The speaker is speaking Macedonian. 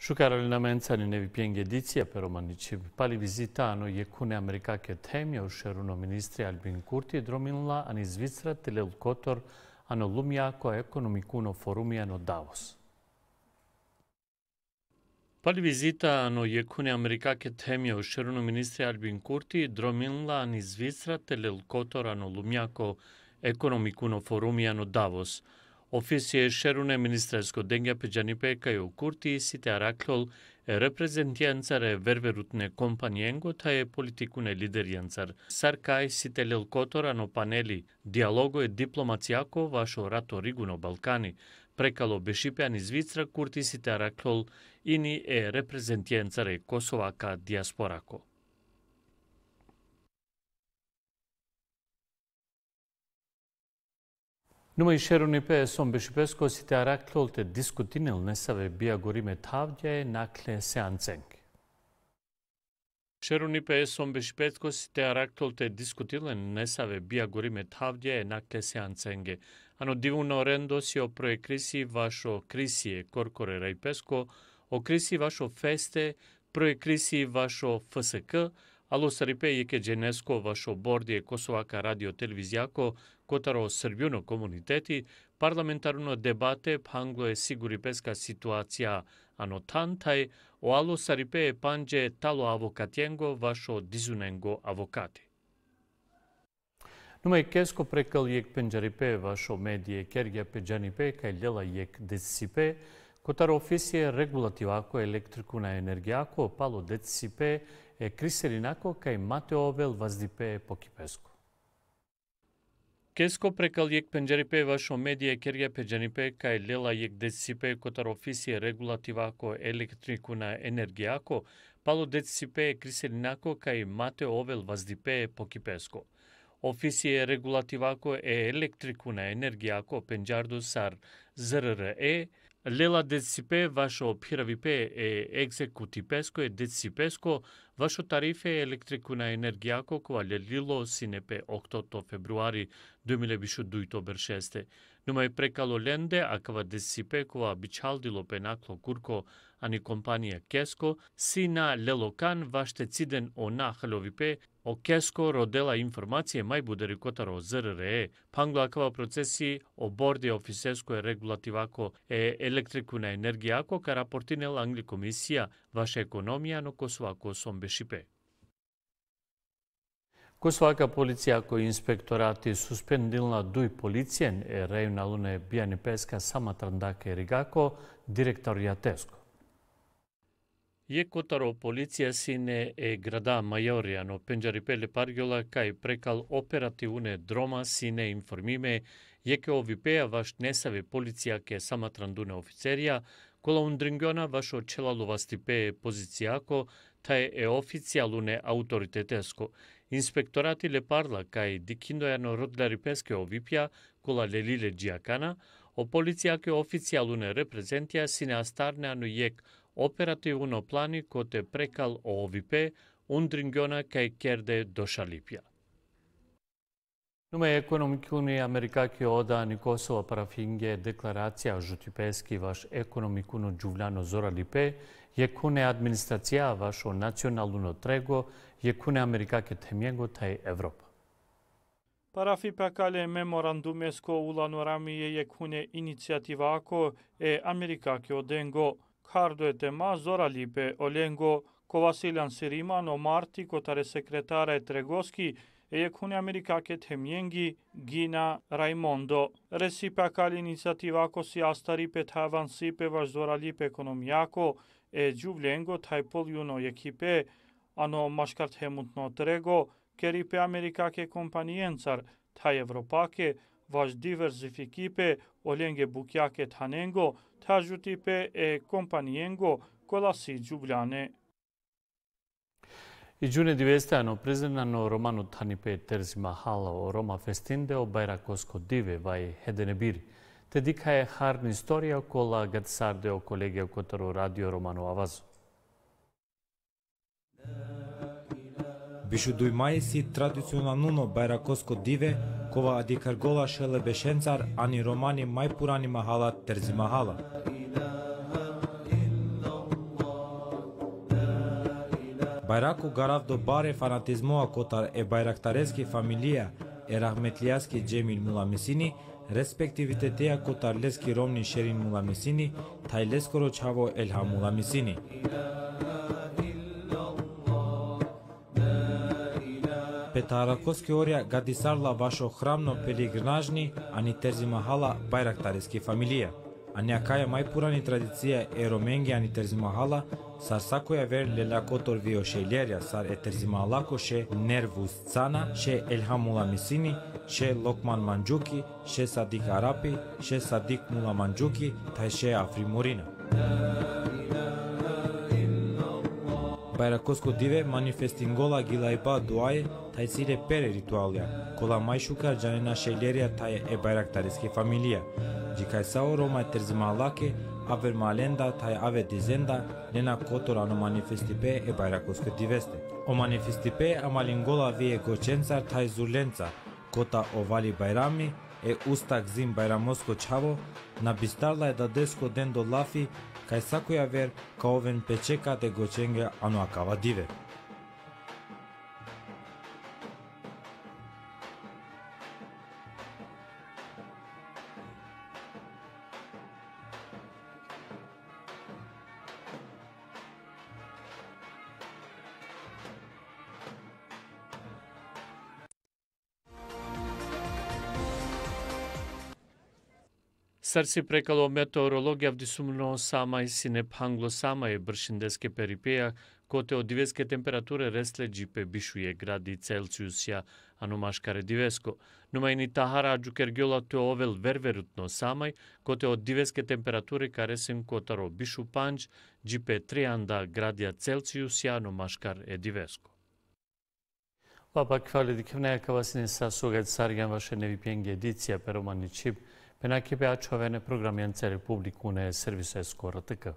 Shukar alina menzani nevi pjenge dicija per omanici. Pali vizitano je kune amerikake temje u šeruno ministri Albin Kurti je drominula ani zvicra tele ulkotor ano lumijako ekonomikuno forumi ano Davos. Pali vizita ano je kune amerikake temje u šeruno ministri Albin Kurti je drominula ani zvicra tele ulkotor ano lumijako ekonomikuno forumi ano Davos. Офисие Шеруне Министерско денга педжанипе кај Курти сите араклол репрезентијанцаре верверутне компанијенго тае политикуне лидеријанцар. Саркај сите лелкотора но панели, диалого е дипломацијако вашо рато Ригуно Балкани, прекало бешипеан извицра Курти сите араклол ини е репрезентијанцаре Косовака диаспорако. Numai Sharon i PS on bishi pesko si te araklol te diskutinel nesave bia gorime tavdje nakle seancenk. Sharon i PS on bishi pesko si te araklol te diskutinel nesave bia gorime tavdje nakle seancenge. Ano divuno rendo si o proje krisi vašo krisije korkore rai pesko, o krisi vašo feste, proje krisi vašo FSK, Alo Saripe je ke dženesko vašo bordje Kosovaka radio televizijako kotaro srbjuno komuniteti parlamentarno debate panglo je siguri peska situacija ano tantaj o alo Saripe je panđe talo avokatjengo vašo dizunengo avokati. Numaj kesko prekal jek penđaripe vašo medije kerja penđanipe kaj ljela jek desipe, Котар офисија регулатива ако електрику на енергија, ако пало деципе, е ако кај Матеовел ваздипе по кипеско. Кеско прекал јек пенџерипе вашо медија керја пенджерипе кај лела јек децисипе котар офисија регулатива ако електрику на енергија, ако пало децисипе е криселинако кај Овел ваздипе по кипеско. Офисија регулативако е електрику на ако пенџардо сар ЗРРЕ Лела Деципе, вашо пирави е екзекути песко е Деципеско, вашо тарифе е електрикуна енергијако која лелило синепе 8 февруари 2022 бершесте. Нума мај прекало ленде, а кава десипекова бичалдило пенакло курко, ани компанија Кеско, сина лелокан ваште циден она халовипе, о Кеско родела информација мај буде рикотаро ЗРРЕ, панглакава процеси о борде офисеско е регулативако е електрику на енергијако, ка рапортинел Англи комисија, ваша економија, но косоако сомбешипе. Кослака полиција кој инспекторат и суспендилна дуј полициен е рејуналуне бијани песка сама трандаке Ригако, директор Јатеско. Јекотаро полиција сине е града Мајорија, но Пенџарипеле Паргјола кај прекал оперативне дрома сине информиме јеке овипеа ваш несаве полиција ке сама трандуне офицерија, кола ундрингјона вашо челалува стипе позицијако, тај е официјалуне ауторитетеско. Инспекторати Лепарла кај Дикиндојано Родлари Песке овипја кола Лелиле Джиакана, о полиција кај официјалуне репрезентија синеастарнеано јек оперативно плани коте прекал ОВП ундрингона кај керде дошалипја. Нуме економикуни Америкаки ода Никосова парафинге декларација жутипески ваш економикуно джувляно е јекуне администрација вашо национално трего jekune Amerika këtë mjengu taj Evropa. Parafi pakale memorandumesko ulanu rami je jekune iniciativa ako e Amerika kjo dengo. Kardo e tema Zora Lipe Olengo, ko Vasiljan Siriman o Marti, ko tare sekretara e Tregoski, e jekune Amerika këtë mjengi Gina Raimondo. Resi pakale iniciativa ako si astari pe të avansi pe vaj Zora Lipe ekonomiako, e Gjuvlengo taj pol ekipe, a no mascart hemunt no trego, keri pe americake companiențar, tai europache, vas diversificipe, o lenge buchiache tanengo, te ajuti pe e companiengo, colasi giugliane. I june di veste ano prezirnano romanu tanipe Terzi Mahala o Roma festinde o Bajra Kosko Dive vai Hedene Biri. Te dika je harni istorija okola gad sarde o kolege o kotoru radio romanu Avazu. Бишу дуймаиси традиционално байракоско диве, кова гола шеле бешенцар, ани романи мајпурани махала терзи махала. Байраку гарав до баре фанатизмоа котар е байрактарески фамилија е рахметлијаски Джемил Муламесини, респективите теја котар лески ромни Шерин Муламесини, тај лескоро чаво Елхам Муламесини. Петаракоски орја гадисарла вашо храмно ни терзи махала байрактариски фамилија. А кај мајпурани традиција е роменги терзи махала, сар сакоја вер лелакотор виошелерија, сар е махалако ше Нервус Цана, ше елхамула Мисини, ше Локман Манджуки, ше Садик Арапи, ше Садик Мула Манджуки, тај ше морина. Байракоско диве манифестингола гилајба дуае сире пере ритуалија, кола мајшука жанина шейлерија тај е байрактариске фамилија, сао рома терзималаке, авер маленда тај аве дизенда, нена манифести пе е байракоско дивесте. О манифести манифестипе амалингола вие гоченцар тај зурленца, кота овали байрами, е устак зим байрамоско чаво, на бистарла е да деско ден до лафи, кај сакоја вер, као овен печека де гоченге, ано акава диве. Сарси прекало метеорологија вдисумно сама и сине пангло сама е и бршиндеске перипеја, коте од дивеске температуре ресле джипе бишује гради Целциусија, а нумашкаре дивеско. Но мајни ни тахара аджукергјола те овел верверутно самај, коте од дивеске температуре каресен котаро бишу панч, джипе трианда градија Целциусија, нумашкар е дивеско. Папа, квали дикевнеја кавасини са сугад сарген ваше невипенге едиција перомани чип, Пенаки беа човене програмен цели публику не е скоро ТК. Така.